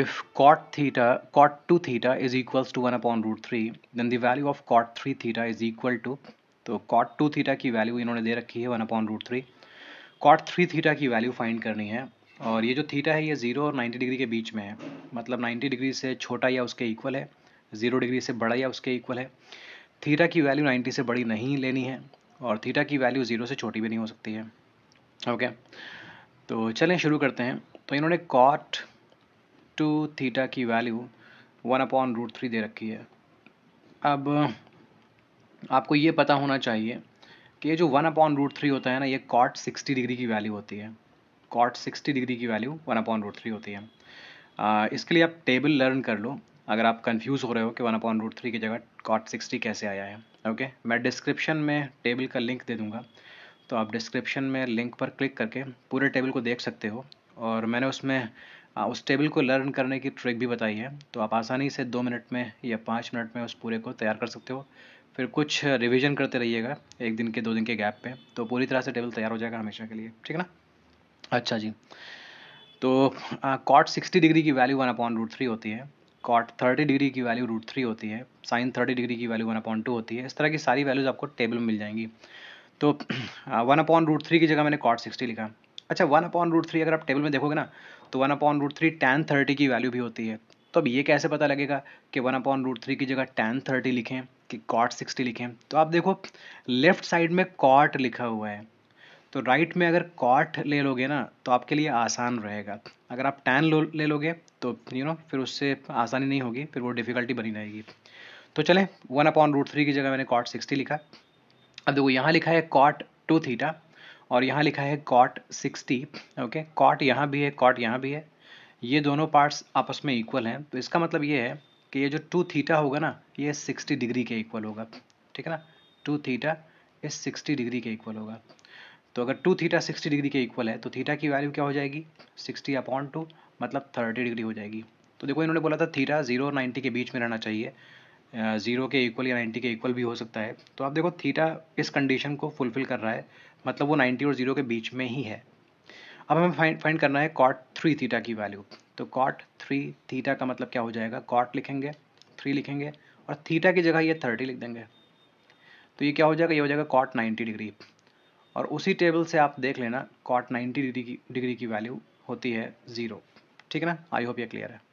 if cot theta cot 2 theta is equals to 1 upon root 3 then the value of cot 3 theta is equal to तो cot 2 theta की value इन्होंने दे रखी है one upon root three cot three theta की value find करनी है और ये जो थीटा है ये जीरो और 90 डिग्री के बीच में है मतलब 90 डिग्री से छोटा या उसके इक्वल है जीरो डिग्री से बड़ा या उसके इक्वल है थीटा की वैल्यू 90 से बड़ी नहीं लेनी है और थीटा की वैल्यू ज़ीरो से छोटी भी नहीं हो सकती है ओके okay? तो चलें शुरू करते हैं तो इन्होंने कॉट टू थीटा की value one upon root three दे रखी है अब आपको ये पता होना चाहिए कि ये जो वन अपॉन रूट थ्री होता है ना ये कॉट सिक्सटी डिग्री की वैल्यू होती है कॉट सिक्सटी डिग्री की value one upon root three होती है आ, इसके लिए आप टेबल लर्न कर लो अगर आप कंफ्यूज हो रहे हो कि वन अपॉन रूट थ्री की जगह कॉट सिक्सटी कैसे आया है ओके मैं डिस्क्रिप्शन में टेबल का लिंक दे दूँगा तो आप डिस्क्रिप्शन में लिंक पर क्लिक करके पूरे टेबल को देख सकते हो और मैंने उसमें हाँ, उस टेबल को लर्न करने की ट्रिक भी बताई है तो आप आसानी से दो मिनट में या पाँच मिनट में उस पूरे को तैयार कर सकते हो फिर कुछ रिविजन करते रहिएगा एक दिन के दो दिन के गैप पर तो पूरी तरह से टेबल तैयार हो जाएगा हमेशा के लिए ठीक है ना अच्छा जी तो कॉट सिक्सटी डिग्री की value one upon root three होती है कॉट थर्टी डिग्री की वैल्यू रूट थ्री होती है साइन थर्टी डिग्री की वैल्यू वन अपॉन टू होती है इस तरह की सारी वैल्यूज़ आपको टेबल में मिल जाएंगी तो वन अपॉन रूट थ्री की जगह मैंने कॉट सिक्सटी लिखा अच्छा वन अपॉन रूट थ्री अगर आप टेबल में देखोगे ना तो one upon root three tan thirty की वैल्यू भी होती है तो अब ये कैसे पता लगेगा कि वन अपॉन रूट थ्री की जगह टेन थर्टी लिखें कि कॉट सिक्सटी लिखें तो आप देखो लेफ्ट साइड में कॉट लिखा हुआ है तो राइट में अगर कॉट ले लोगे ना तो आपके लिए आसान रहेगा अगर आप टेन लो, ले लोगे तो यू नो फिर उससे आसानी नहीं होगी फिर वो डिफ़िकल्टी बनी रहेगी तो चलें वन अपॉन रूट थ्री की जगह मैंने कॉट सिक्सटी लिखा अब देखो यहाँ लिखा है कॉट टू थीटा और यहाँ लिखा है कॉट 60 ओके कॉट यहाँ भी है कॉट यहाँ भी है ये दोनों पार्ट्स आपस में इक्वल हैं तो इसका मतलब ये है कि ये जो टू थीटा होगा ना ये सिक्सटी डिग्री के इक्वल होगा ठीक है ना two theta is sixty degree के इक्वल होगा तो अगर टू थीटा सिक्सटी डिग्री के इक्वल है तो थीटा की वैल्यू क्या हो जाएगी सिक्सटी अपॉन टू मतलब थर्टी डिग्री हो जाएगी तो देखो इन्होंने बोला था थीटा जीरो नाइन्टी के बीच में रहना चाहिए ज़ीरो के इक्वल या नाइन्टी के इक्वल भी हो सकता है तो आप देखो थीटा इस कंडीशन को फुलफिल कर रहा है मतलब वो नाइन्टी और ज़ीरो के बीच में ही है अब हमें फाइंड फाइंड करना है कॉट थ्री थीटा की वैल्यू तो कॉट थ्री थीटा का मतलब क्या हो जाएगा कॉट लिखेंगे थ्री लिखेंगे और थीटा की जगह ये थर्टी लिख देंगे तो ये क्या हो जाएगा ये हो जाएगा कॉट नाइन्टी डिग्री और उसी टेबल से आप देख लेना कॉट नाइन्टी डिग्री की डिग्री की वैल्यू होती है ज़ीरो ठीक है ना आई होप ये क्लियर है